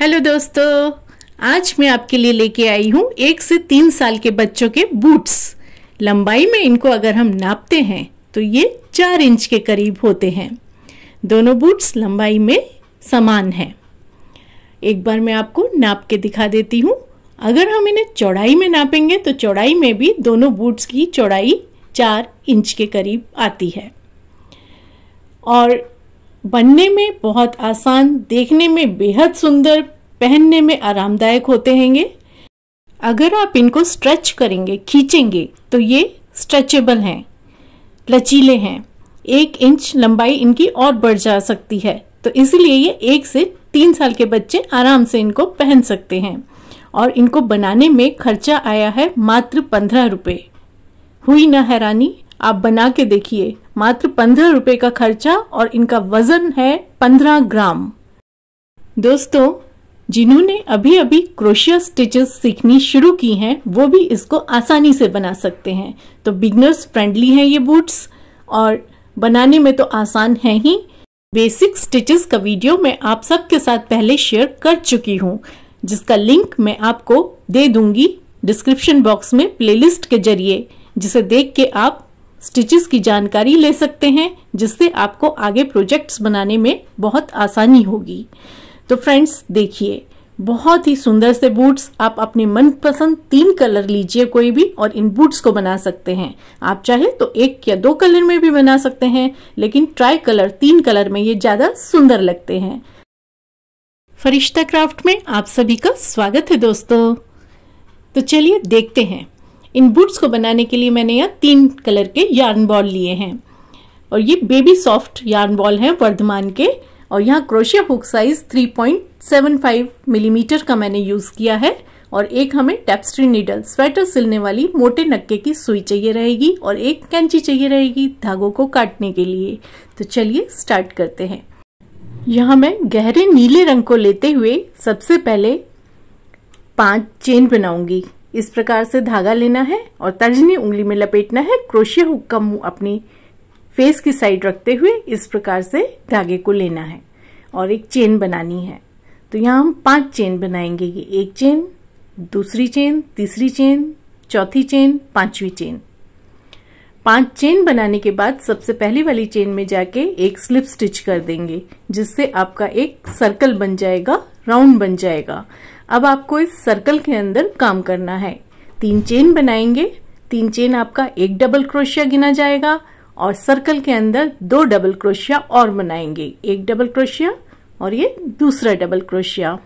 hello दोस्तों आज मैं आपके लिए लेके आई हूँ एक से तीन साल के बच्चों के बूट्स लंबाई में इनको अगर हम नापते हैं तो ये चार इंच के करीब होते हैं दोनों बूट्स लंबाई में समान हैं एक बार मैं आपको नाप के दिखा देती हूँ अगर हम इन्हें चौड़ाई में नापेंगे तो चौड़ाई में भी दोनों बूट्स की चौड़ाई चार इंच के करीब आती है और बनने में बहुत आसान देखने में बेहद सुंदर पहनने में आरामदायक होते हैंगे अगर आप इनको स्ट्रेच करेंगे खींचेंगे तो ये स्ट्रेचेबल हैं लचीले हैं एक इंच लंबाई इनकी और बढ़ जा सकती है तो इसलिए ये एक से तीन साल के बच्चे आराम से इनको पहन सकते हैं और इनको बनाने में खर्चा आया है मात्र पंद्रह रुपये हुई ना हैरानी आप बना के देखिए मात्र पंद्रह रुपए का खर्चा और इनका वजन है पंद्रह ग्राम दोस्तों जिन्होंने अभी अभी क्रोशिया स्टिचेस सीखनी शुरू की हैं वो भी इसको आसानी से बना सकते हैं तो बिगनर्स फ्रेंडली हैं ये बूट्स और बनाने में तो आसान है ही बेसिक स्टिचेस का वीडियो मैं आप सबके साथ पहले शेयर कर चुकी हूँ जिसका लिंक मैं आपको दे दूंगी डिस्क्रिप्शन बॉक्स में प्लेलिस्ट के जरिए जिसे देख के आप स्टिचेस की जानकारी ले सकते हैं जिससे आपको आगे प्रोजेक्ट्स बनाने में बहुत आसानी होगी तो फ्रेंड्स देखिए बहुत ही सुंदर से बूट्स आप अपने मनपसंद तीन कलर लीजिए कोई भी और इन बूट्स को बना सकते हैं आप चाहे तो एक या दो कलर में भी बना सकते हैं लेकिन ट्राई कलर तीन कलर में ये ज़्यादा सुंदर लगते हैं फरिश्ता क्राफ्ट में आप सभी का स्वागत है दोस्तों तो चलिए देखते हैं इन बुट्स को बनाने के लिए मैंने यहाँ तीन कलर के यार्न बॉल लिए हैं और ये बेबी सॉफ्ट यार्न बॉल हैं वर्धमान के और यहाँ क्रोशिया हुक साइज 3.75 मिलीमीटर का मैंने यूज़ किया है और एक हमें टेपस्ट्री नीडल स्वेटर सिलने वाली मोटे नक्के की सुई चाहिए रहेगी और एक कैंची चाहिए रहेगी धागों को काटने के लिए तो चलिए स्टार्ट करते हैं यहाँ मैं गहरे नीले रंग को लेते हुए सबसे पहले पांच चेन बनाऊंगी इस प्रकार से धागा लेना है और तर्जनी उंगली में लपेटना है क्रोशिया हुक का मुंह अपनी फेस की साइड रखते हुए इस प्रकार से धागे को लेना है और एक चेन बनानी है तो यहाँ हम पांच चेन बनाएंगे ये एक चेन दूसरी चेन तीसरी चेन चौथी चेन पांचवी चेन पांच चेन बनाने के बाद सबसे पहली वाली चेन में जाके एक स्लिप स्टिच कर देंगे जिससे आपका एक सर्कल बन जाएगा राउंड बन जाएगा अब आपको इस सर्कल के अंदर काम करना है तीन चेन बनाएंगे तीन चेन आपका एक डबल क्रोशिया गिना जाएगा और सर्कल के अंदर दो डबल क्रोशिया और बनाएंगे एक डबल क्रोशिया और ये दूसरा डबल क्रोशिया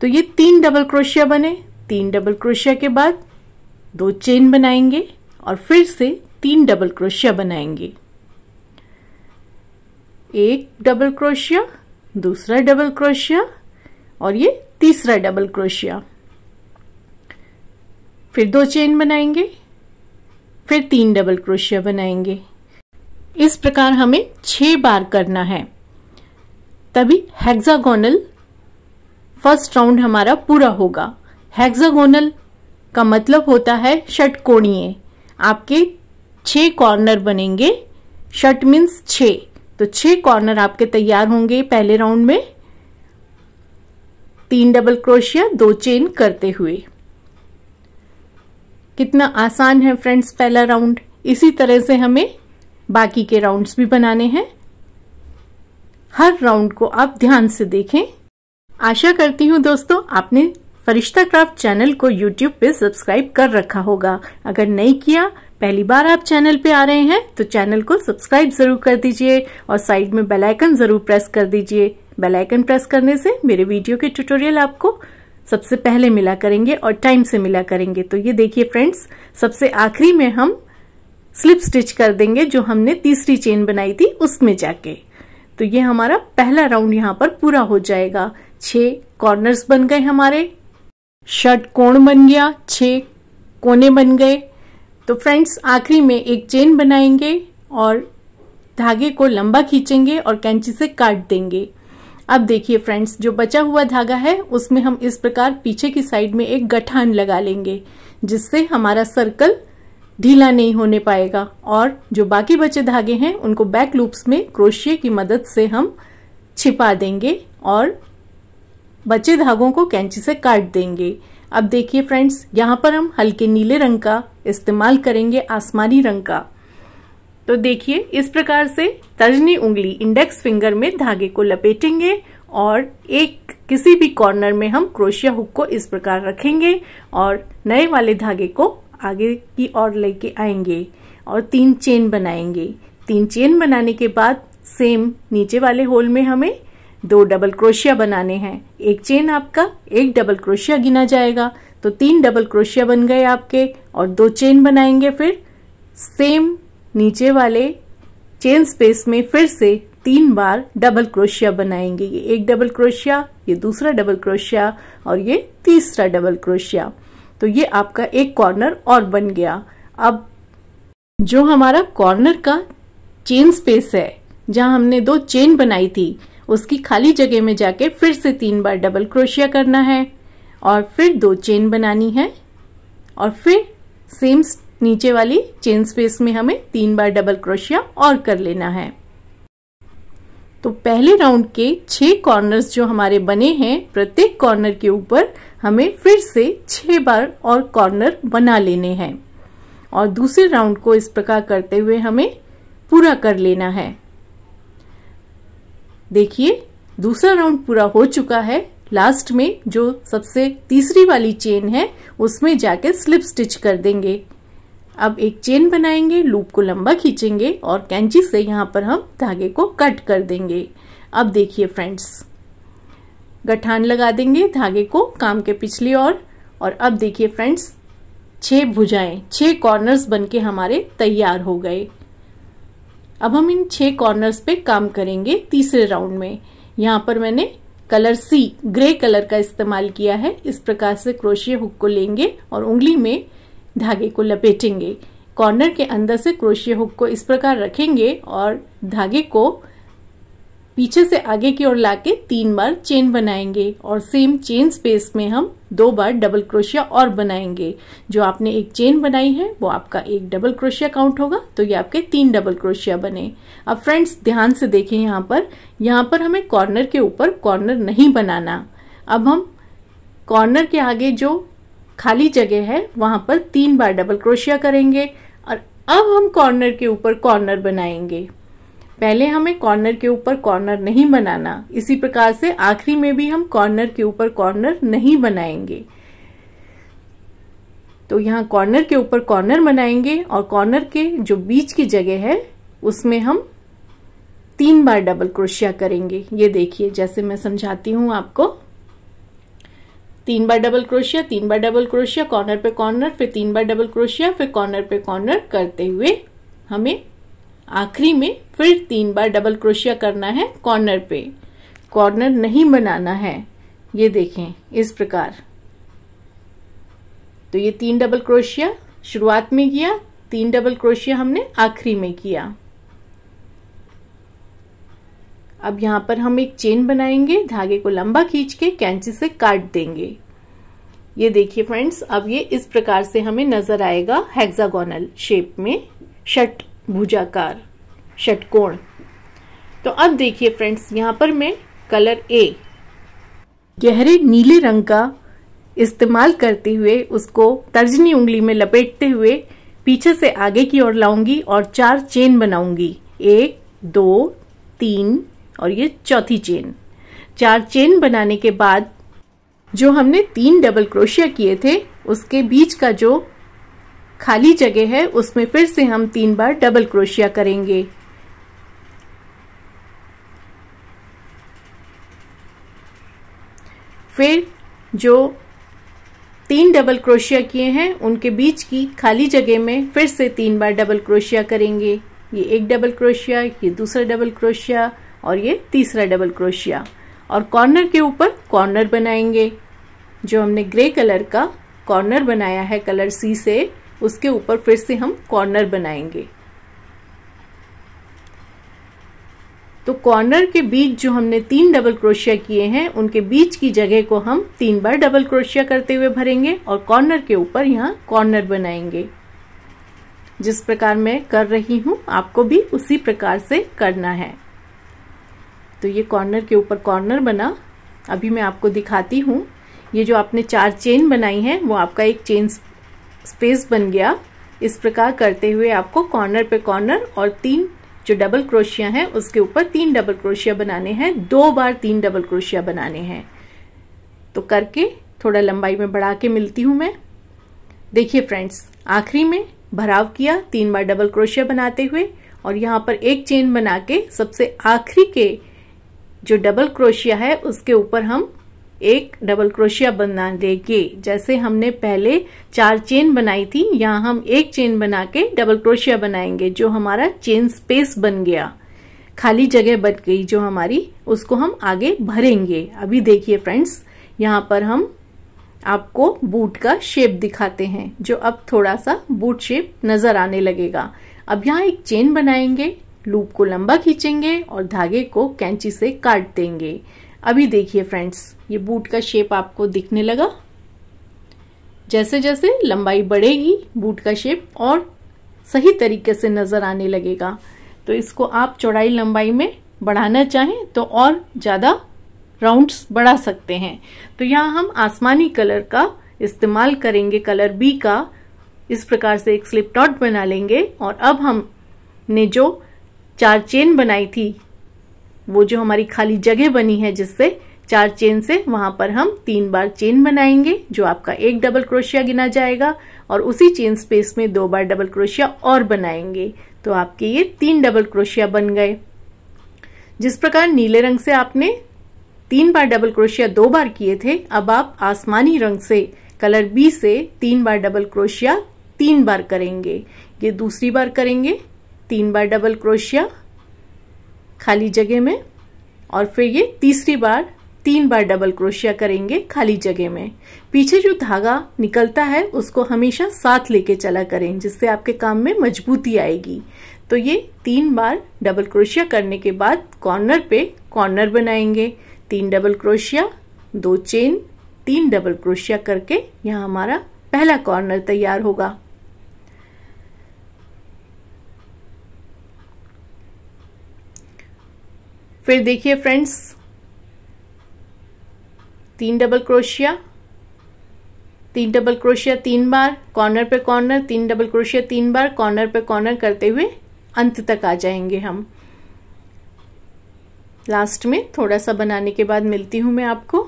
तो ये तीन डबल क्रोशिया बने तीन डबल क्रोशिया के बाद दो चेन बनाएंगे और फिर से तीन डबल क्रोशिया बनाएंगे एक डबल क्रोशिया दूसरा डबल क्रोशिया और ये तीसरा डबल क्रोशिया फिर दो चेन बनाएंगे फिर तीन डबल क्रोशिया बनाएंगे इस प्रकार हमें छह बार करना है तभी हेक्सागोनल फर्स्ट राउंड हमारा पूरा होगा हेक्सागोनल का मतलब होता है षटकोणीय आपके छह कॉर्नर बनेंगे शट मीन्स छ तो छह कॉर्नर आपके तैयार होंगे पहले राउंड में तीन डबल क्रोशिया दो चेन करते हुए कितना आसान है फ्रेंड्स पहला राउंड इसी तरह से हमें बाकी के राउंड्स भी बनाने हैं हर राउंड को आप ध्यान से देखें आशा करती हूँ दोस्तों आपने फरिश्ता क्राफ्ट चैनल को यूट्यूब पे सब्सक्राइब कर रखा होगा अगर नहीं किया पहली बार आप चैनल पे आ रहे हैं तो चैनल को सब्सक्राइब जरूर कर दीजिए और साइड में बेल आइकन जरूर प्रेस कर दीजिए बेल आइकन प्रेस करने से मेरे वीडियो के ट्यूटोरियल आपको सबसे पहले मिला करेंगे और टाइम से मिला करेंगे तो ये देखिए फ्रेंड्स सबसे आखिरी में हम स्लिप स्टिच कर देंगे जो हमने तीसरी चेन बनाई थी उसमें जाके तो ये हमारा पहला राउंड यहाँ पर पूरा हो जाएगा छः कॉर्नर्स बन गए हमारे शर्ट कोण बन गया छः कोने बन गए तो फ्रेंड्स आखिरी में एक चेन बनाएंगे और धागे को लंबा खींचेंगे और कैंची से काट देंगे अब देखिए फ्रेंड्स जो बचा हुआ धागा है उसमें हम इस प्रकार पीछे की साइड में एक गठान लगा लेंगे जिससे हमारा सर्कल ढीला नहीं होने पाएगा और जो बाकी बचे धागे हैं उनको बैक लूप्स में क्रोशिये की मदद से हम छिपा देंगे और बचे धागों को कैंची से काट देंगे अब देखिए फ्रेंड्स यहाँ पर हम हल्के नीले रंग का इस्तेमाल करेंगे आसमानी रंग का तो देखिए इस प्रकार से तर्जनी उंगली इंडेक्स फिंगर में धागे को लपेटेंगे और एक किसी भी कॉर्नर में हम क्रोशिया हुक को इस प्रकार रखेंगे और नए वाले धागे को आगे की ओर लेके आएंगे और तीन चेन बनाएंगे तीन चेन बनाने के बाद सेम नीचे वाले होल में हमें दो डबल क्रोशिया बनाने हैं एक चेन आपका एक डबल क्रोशिया गिना जाएगा तो तीन डबल क्रोशिया बन गए आपके और दो चेन बनाएंगे फिर सेम नीचे वाले चेन स्पेस में फिर से तीन बार डबल क्रोशिया बनाएंगे ये एक डबल क्रोशिया ये दूसरा डबल क्रोशिया और ये तीसरा डबल क्रोशिया तो ये आपका एक कॉर्नर और बन गया अब जो हमारा कॉर्नर का चेन स्पेस है जहां हमने दो चेन बनाई थी उसकी खाली जगह में जाके फिर से तीन बार डबल क्रोशिया करना है और फिर दो चेन बनानी है और फिर सेम नीचे वाली चेन स्पेस में हमें तीन बार डबल क्रोशिया और कर लेना है तो पहले राउंड के छह कॉर्नर्स जो हमारे बने हैं प्रत्येक कॉर्नर के ऊपर हमें फिर से छह बार और कॉर्नर बना लेने हैं और दूसरे राउंड को इस प्रकार करते हुए हमें पूरा कर लेना है देखिए दूसरा राउंड पूरा हो चुका है लास्ट में जो सबसे तीसरी वाली चेन है उसमें जाके स्लिप स्टिच कर देंगे अब एक चेन बनाएंगे लूप को लंबा खींचेंगे और कैंची से यहाँ पर हम धागे को कट कर देंगे अब देखिए फ्रेंड्स गठान लगा देंगे धागे को काम के पिछली ओर और अब देखिए फ्रेंड्स छह भुजाएं छह कॉर्नर्स बनके हमारे तैयार हो गए अब हम इन छह कॉर्नर्स पे काम करेंगे तीसरे राउंड में यहाँ पर मैंने कलर सी ग्रे कलर का इस्तेमाल किया है इस प्रकार से क्रोशिया हुक को लेंगे और उंगली में धागे को लपेटेंगे कॉर्नर के अंदर से क्रोशिया हुक को इस प्रकार रखेंगे और धागे को पीछे से आगे की ओर लाके तीन बार चेन बनाएंगे और सेम चेन स्पेस में हम दो बार डबल क्रोशिया और बनाएंगे जो आपने एक चेन बनाई है वो आपका एक डबल क्रोशिया काउंट होगा तो ये आपके तीन डबल क्रोशिया बने अब फ्रेंड्स ध्यान से देखें यहाँ पर यहाँ पर हमें कॉर्नर के ऊपर कॉर्नर नहीं बनाना अब हम कॉर्नर के आगे जो खाली जगह है वहां पर तीन बार डबल क्रोशिया करेंगे और अब हम कॉर्नर के ऊपर कॉर्नर बनाएंगे पहले हमें कॉर्नर के ऊपर कॉर्नर नहीं बनाना इसी प्रकार से आखिरी में भी हम कॉर्नर के ऊपर कॉर्नर नहीं बनाएंगे तो यहाँ कॉर्नर के ऊपर कॉर्नर बनाएंगे और कॉर्नर के जो बीच की जगह है उसमें हम तीन बार डबल क्रोशिया करेंगे ये देखिए जैसे मैं समझाती हूँ आपको तीन बार डबल क्रोशिया तीन बार डबल क्रोशिया कॉर्नर पे कॉर्नर फिर तीन बार डबल क्रोशिया फिर कॉर्नर पे कॉर्नर करते हुए हमें आखिरी में फिर तीन बार डबल क्रोशिया करना है कॉर्नर पे कॉर्नर नहीं बनाना है ये देखें इस प्रकार तो ये तीन डबल क्रोशिया शुरुआत में किया तीन डबल क्रोशिया हमने आखिरी में किया अब यहाँ पर हम एक चेन बनाएंगे धागे को लंबा खींच के कैंची से काट देंगे ये देखिए फ्रेंड्स अब ये इस प्रकार से हमें नजर आएगा हेक्सागोनल शेप में षट भुजाकार षटकोण तो अब देखिए फ्रेंड्स यहाँ पर मैं कलर ए गहरे नीले रंग का इस्तेमाल करते हुए उसको तर्जनी उंगली में लपेटते हुए पीछे से आगे की ओर लाऊंगी और चार चेन बनाऊंगी एक दो तीन और ये चौथी चेन चार चेन बनाने के बाद जो हमने तीन डबल क्रोशिया किए थे उसके बीच का जो खाली जगह है उसमें फिर से हम तीन बार डबल क्रोशिया करेंगे फिर जो तीन डबल क्रोशिया किए हैं उनके बीच की खाली जगह में फिर से तीन बार डबल क्रोशिया करेंगे ये एक डबल क्रोशिया ये दूसरा डबल क्रोशिया और ये तीसरा डबल क्रोशिया और कॉर्नर के ऊपर कॉर्नर बनाएंगे जो हमने ग्रे कलर का कॉर्नर बनाया है कलर सी से उसके ऊपर फिर से हम कॉर्नर बनाएंगे तो कॉर्नर के बीच जो हमने तीन डबल क्रोशिया किए हैं उनके बीच की जगह को हम तीन बार डबल क्रोशिया करते हुए भरेंगे और कॉर्नर के ऊपर यहाँ कॉर्नर बनाएंगे जिस प्रकार मैं कर रही हूँ आपको भी उसी प्रकार से करना है तो ये कॉर्नर के ऊपर कॉर्नर बना अभी मैं आपको दिखाती हूँ ये जो आपने चार चेन बनाई है वो आपका एक चेन स्पेस बन गया इस प्रकार करते हुए आपको कॉर्नर पे कॉर्नर और तीन जो डबल क्रोशिया हैं उसके ऊपर तीन डबल क्रोशिया बनाने हैं दो बार तीन डबल क्रोशिया बनाने हैं तो करके थोड़ा लंबाई में बढ़ा के मिलती हूँ मैं देखिए फ्रेंड्स आखिरी में भराव किया तीन बार डबल क्रोशिया बनाते हुए और यहाँ पर एक चेन बना के सबसे आखिरी के जो डबल क्रोशिया है उसके ऊपर हम एक डबल क्रोशिया बना देंगे जैसे हमने पहले चार चेन बनाई थी यहाँ हम एक चेन बना के डबल क्रोशिया बनाएंगे जो हमारा चेन स्पेस बन गया खाली जगह बच गई जो हमारी उसको हम आगे भरेंगे अभी देखिए फ्रेंड्स यहाँ पर हम आपको बूट का शेप दिखाते हैं जो अब थोड़ा सा बूट शेप नजर आने लगेगा अब यहाँ एक चेन बनाएंगे लूप को लंबा खींचेंगे और धागे को कैंची से काट देंगे अभी देखिए फ्रेंड्स ये बूट का शेप आपको दिखने लगा जैसे जैसे लंबाई बढ़ेगी बूट का शेप और सही तरीके से नजर आने लगेगा तो इसको आप चौड़ाई लंबाई में बढ़ाना चाहें तो और ज़्यादा राउंड्स बढ़ा सकते हैं तो यहाँ हम आसमानी कलर का इस्तेमाल करेंगे कलर बी का इस प्रकार से एक स्लिप डॉट बना लेंगे और अब हमने जो चार चेन बनाई थी वो जो हमारी खाली जगह बनी है जिससे चार चेन से वहां पर हम तीन बार चेन बनाएंगे जो आपका एक डबल क्रोशिया गिना जाएगा और उसी चेन स्पेस में दो बार डबल क्रोशिया और बनाएंगे तो आपके ये तीन डबल क्रोशिया बन गए जिस प्रकार नीले रंग से आपने तीन बार डबल क्रोशिया दो बार किए थे अब आप आसमानी रंग से कलर बी से तीन बार डबल क्रोशिया तीन बार करेंगे ये दूसरी बार करेंगे तीन बार डबल क्रोशिया खाली जगह में और फिर ये तीसरी बार तीन बार डबल क्रोशिया करेंगे खाली जगह में पीछे जो धागा निकलता है उसको हमेशा साथ लेके चला करें जिससे आपके काम में मजबूती आएगी तो ये तीन बार डबल क्रोशिया करने के बाद कॉर्नर पे कॉर्नर बनाएंगे तीन डबल क्रोशिया दो चेन तीन डबल क्रोशिया करके यहाँ हमारा पहला कॉर्नर तैयार होगा फिर देखिए फ्रेंड्स तीन डबल क्रोशिया तीन डबल क्रोशिया तीन बार कॉर्नर पे कॉर्नर तीन डबल क्रोशिया तीन बार कॉर्नर पे कॉर्नर करते हुए अंत तक आ जाएंगे हम लास्ट में थोड़ा सा बनाने के बाद मिलती हूं मैं आपको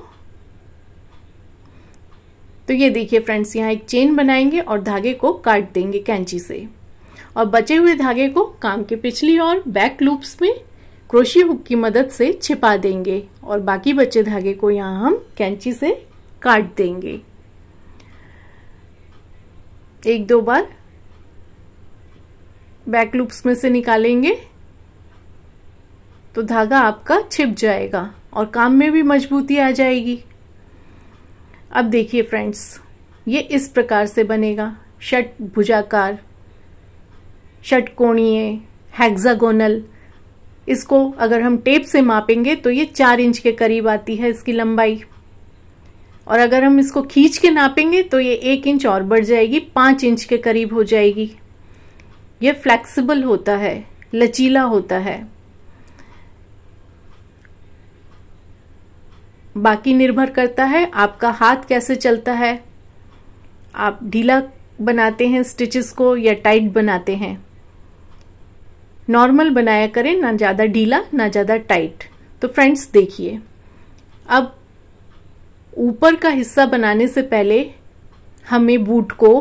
तो ये देखिए फ्रेंड्स यहाँ एक चेन बनाएंगे और धागे को काट देंगे कैंची से और बचे हुए धागे को काम के पिछली और बैक लूप्स में क्रोशी हुक की मदद से छिपा देंगे और बाकी बचे धागे को यहाँ हम कैंची से काट देंगे एक दो बार बैक लूप्स में से निकालेंगे तो धागा आपका छिप जाएगा और काम में भी मजबूती आ जाएगी अब देखिए फ्रेंड्स ये इस प्रकार से बनेगा षट भुजाकार षटकोणीय हेक्सागोनल इसको अगर हम टेप से मापेंगे तो ये चार इंच के करीब आती है इसकी लंबाई और अगर हम इसको खींच के नापेंगे तो ये एक इंच और बढ़ जाएगी पांच इंच के करीब हो जाएगी ये फ्लेक्सिबल होता है लचीला होता है बाकी निर्भर करता है आपका हाथ कैसे चलता है आप ढीला बनाते हैं स्टिचेस को या टाइट बनाते हैं नॉर्मल बनाया करें ना ज़्यादा ढीला ना ज़्यादा टाइट तो फ्रेंड्स देखिए अब ऊपर का हिस्सा बनाने से पहले हमें बूट को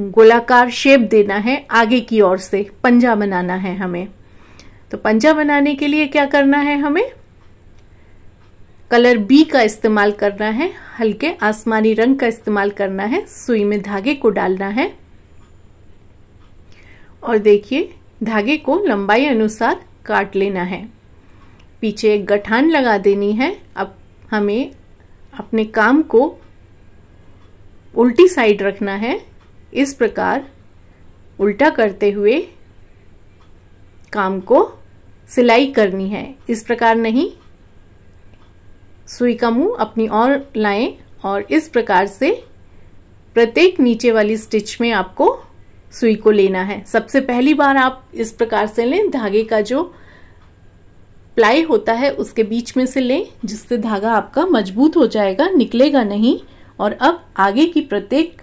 गोलाकार शेप देना है आगे की ओर से पंजा बनाना है हमें तो पंजा बनाने के लिए क्या करना है हमें कलर बी का इस्तेमाल करना है हल्के आसमानी रंग का इस्तेमाल करना है सुई में धागे को डालना है और देखिए धागे को लंबाई अनुसार काट लेना है पीछे एक गठान लगा देनी है अब हमें अपने काम को उल्टी साइड रखना है इस प्रकार उल्टा करते हुए काम को सिलाई करनी है इस प्रकार नहीं सुई का मुंह अपनी ओर लाएं और इस प्रकार से प्रत्येक नीचे वाली स्टिच में आपको सुई को लेना है सबसे पहली बार आप इस प्रकार से लें धागे का जो प्लाई होता है उसके बीच में से लें जिससे धागा आपका मजबूत हो जाएगा निकलेगा नहीं और अब आगे की प्रत्येक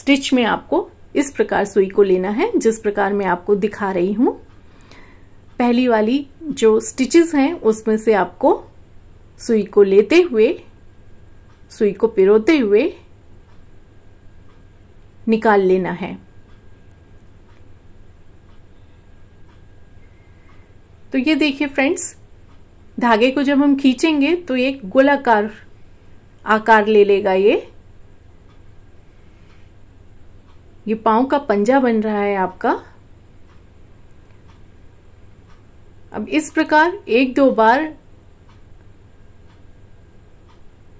स्टिच में आपको इस प्रकार सुई को लेना है जिस प्रकार मैं आपको दिखा रही हूँ पहली वाली जो स्टिचेस हैं उसमें से आपको सुई को लेते हुए सुई को पिरोते हुए निकाल लेना है तो ये देखिए फ्रेंड्स धागे को जब हम खींचेंगे तो ये गोलाकार आकार ले लेगा ये ये पाओ का पंजा बन रहा है आपका अब इस प्रकार एक दो बार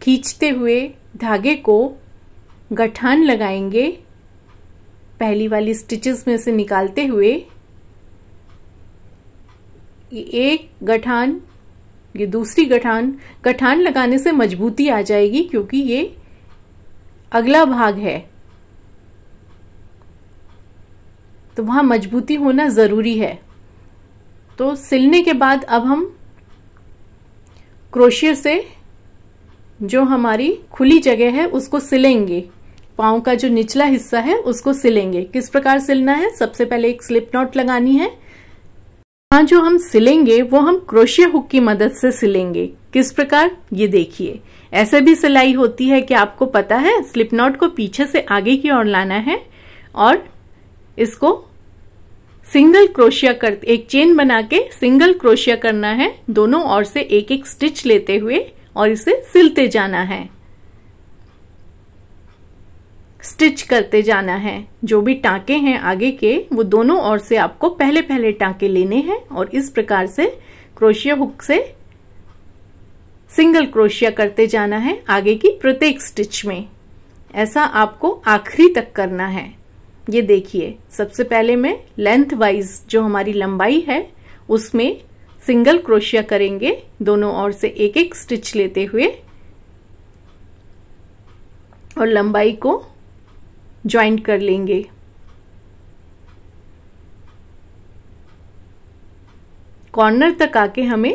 खींचते हुए धागे को गठान लगाएंगे पहली वाली स्टिचेस में से निकालते हुए ये एक गठान ये दूसरी गठान गठान लगाने से मजबूती आ जाएगी क्योंकि ये अगला भाग है तो वहां मजबूती होना ज़रूरी है तो सिलने के बाद अब हम क्रोशियर से जो हमारी खुली जगह है उसको सिलेंगे पाओ का जो निचला हिस्सा है उसको सिलेंगे किस प्रकार सिलना है सबसे पहले एक स्लिप नॉट लगानी है यहाँ जो हम सिलेंगे वो हम क्रोशिया हुक की मदद से सिलेंगे किस प्रकार ये देखिए ऐसे भी सिलाई होती है कि आपको पता है स्लिप नॉट को पीछे से आगे की ओर लाना है और इसको सिंगल क्रोशिया कर एक चेन बना के सिंगल क्रोशिया करना है दोनों ओर से एक एक स्टिच लेते हुए और इसे सिलते जाना है स्टिच करते जाना है जो भी टांके हैं आगे के वो दोनों ओर से आपको पहले पहले टांके लेने हैं और इस प्रकार से क्रोशिया हुक से सिंगल क्रोशिया करते जाना है आगे की प्रत्येक स्टिच में ऐसा आपको आखिरी तक करना है ये देखिए सबसे पहले मैं लेंथ वाइज जो हमारी लंबाई है उसमें सिंगल क्रोशिया करेंगे दोनों ओर से एक एक स्टिच लेते हुए और लंबाई को ज्वाइंट कर लेंगे कॉर्नर तक आके हमें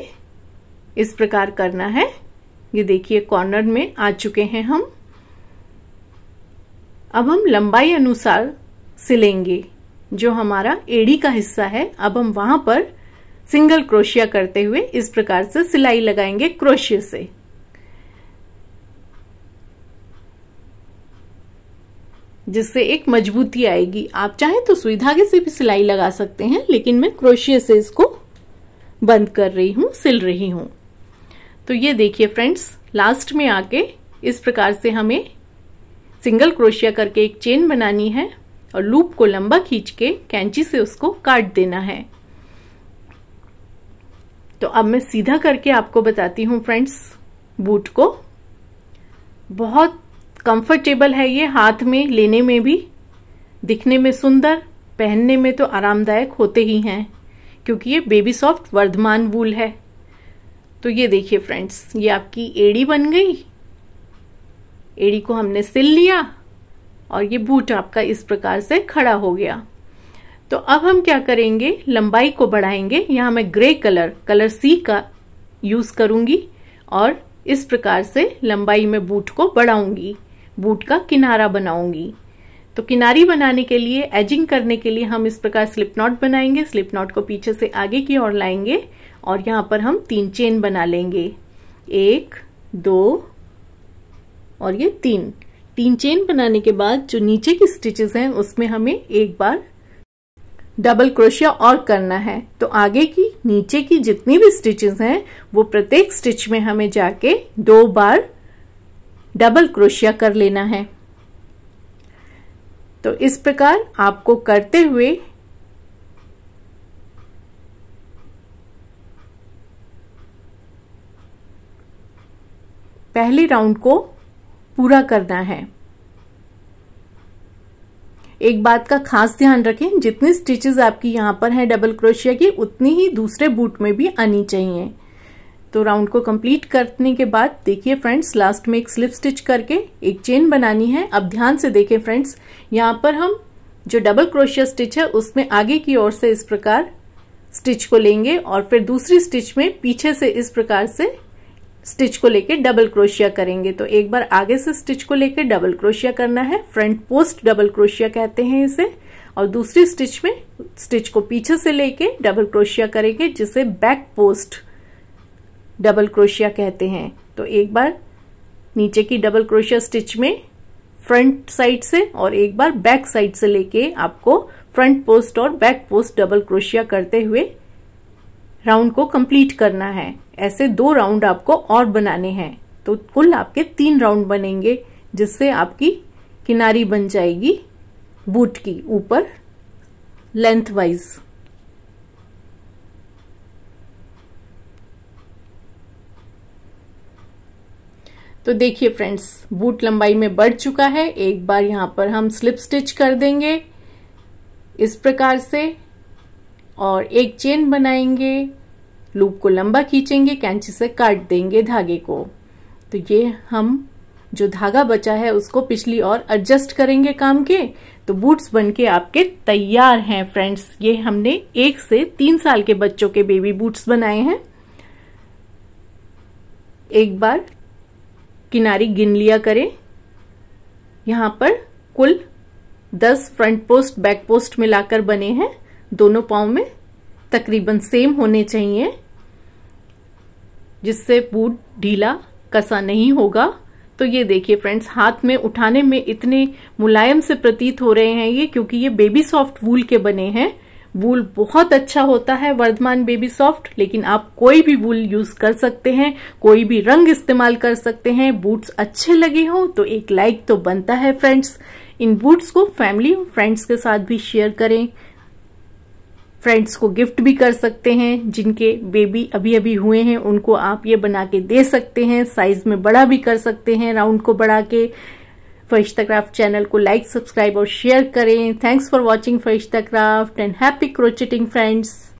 इस प्रकार करना है ये देखिए कॉर्नर में आ चुके हैं हम अब हम लंबाई अनुसार सिलेंगे जो हमारा एडी का हिस्सा है अब हम वहां पर सिंगल क्रोशिया करते हुए इस प्रकार से सिलाई लगाएंगे क्रोशिया से जिससे एक मजबूती आएगी आप चाहें तो सुई धागे से भी सिलाई लगा सकते हैं लेकिन मैं क्रोशिया से इसको बंद कर रही हूँ सिल रही हूँ तो ये देखिए फ्रेंड्स लास्ट में आके इस प्रकार से हमें सिंगल क्रोशिया करके एक चेन बनानी है और लूप को लंबा खींच के कैंची से उसको काट देना है तो अब मैं सीधा करके आपको बताती हूँ फ्रेंड्स बूट को बहुत कंफर्टेबल है ये हाथ में लेने में भी दिखने में सुंदर पहनने में तो आरामदायक होते ही हैं क्योंकि ये बेबी सॉफ्ट वर्धमान वूल है तो ये देखिए फ्रेंड्स ये आपकी एड़ी बन गई एड़ी को हमने सिल लिया और ये बूट आपका इस प्रकार से खड़ा हो गया तो अब हम क्या करेंगे लंबाई को बढ़ाएंगे यहां मैं ग्रे कलर कलर सी का यूज़ करूंगी और इस प्रकार से लंबाई में बूट को बढ़ाऊंगी बूट का किनारा बनाऊंगी तो किनारी बनाने के लिए एजिंग करने के लिए हम इस प्रकार स्लिप नॉट बनाएंगे स्लिप नॉट को पीछे से आगे की ओर लाएंगे और यहाँ पर हम तीन चेन बना लेंगे एक दो और ये तीन तीन चेन बनाने के बाद जो नीचे की स्टिचेस हैं उसमें हमें एक बार डबल क्रोशिया और करना है तो आगे की नीचे की जितनी भी स्टिचेस हैं वो प्रत्येक स्टिच में हमें जाके दो बार डबल क्रोशिया कर लेना है तो इस प्रकार आपको करते हुए पहले राउंड को पूरा करना है एक बात का खास ध्यान रखें जितनी स्टिचेस आपकी यहां पर हैं डबल क्रोशिया की उतनी ही दूसरे बूट में भी आनी चाहिए तो राउंड को कंप्लीट करने के बाद देखिए फ्रेंड्स लास्ट में एक स्लिप स्टिच करके एक चेन बनानी है अब ध्यान से देखें फ्रेंड्स यहाँ पर हम जो डबल क्रोशिया स्टिच है उसमें आगे की ओर से इस प्रकार स्टिच को लेंगे और फिर दूसरी स्टिच में पीछे से इस प्रकार से स्टिच को लेकर डबल क्रोशिया करेंगे तो एक बार आगे से स्टिच को लेकर डबल क्रोशिया करना है फ्रंट पोस्ट डबल क्रोशिया कहते हैं इसे और दूसरी स्टिच में स्टिच को पीछे से लेके डबल क्रोशिया करेंगे जिसे बैक पोस्ट डबल क्रोशिया कहते हैं तो एक बार नीचे की डबल क्रोशिया स्टिच में फ्रंट साइड से और एक बार बैक साइड से लेके आपको फ्रंट पोस्ट और बैक पोस्ट डबल क्रोशिया करते हुए राउंड को कंप्लीट करना है ऐसे दो राउंड आपको और बनाने हैं तो कुल आपके तीन राउंड बनेंगे जिससे आपकी किनारी बन जाएगी बूट की ऊपर लेंथ वाइज तो देखिए फ्रेंड्स बूट लंबाई में बढ़ चुका है एक बार यहां पर हम स्लिप स्टिच कर देंगे इस प्रकार से और एक चेन बनाएंगे लूप को लंबा खींचेंगे कैंची से काट देंगे धागे को तो ये हम जो धागा बचा है उसको पिछली और एडजस्ट करेंगे काम के तो बूट्स बनके आपके तैयार हैं फ्रेंड्स ये हमने एक से तीन साल के बच्चों के बेबी बूट्स बनाए हैं एक बार किनारी गिन लिया करें यहां पर कुल दस फ्रंट पोस्ट बैक पोस्ट मिलाकर बने हैं दोनों पाओ में तकरीबन सेम होने चाहिए जिससे बूट ढीला कसा नहीं होगा तो ये देखिए फ्रेंड्स हाथ में उठाने में इतने मुलायम से प्रतीत हो रहे हैं ये क्योंकि ये बेबी सॉफ्ट वूल के बने हैं वूल बहुत अच्छा होता है वर्धमान बेबी सॉफ्ट लेकिन आप कोई भी वूल यूज कर सकते हैं कोई भी रंग इस्तेमाल कर सकते हैं बूट्स अच्छे लगे हों तो एक लाइक तो बनता है फ्रेंड्स इन बूट्स को फैमिली और फ्रेंड्स के साथ भी शेयर करें फ्रेंड्स को गिफ्ट भी कर सकते हैं जिनके बेबी अभी अभी हुए हैं उनको आप ये बना के दे सकते हैं साइज में बड़ा भी कर सकते हैं राउंड को बढ़ा के क्राफ्ट चैनल को लाइक सब्सक्राइब और शेयर करें thanks for watching craft and happy crocheting friends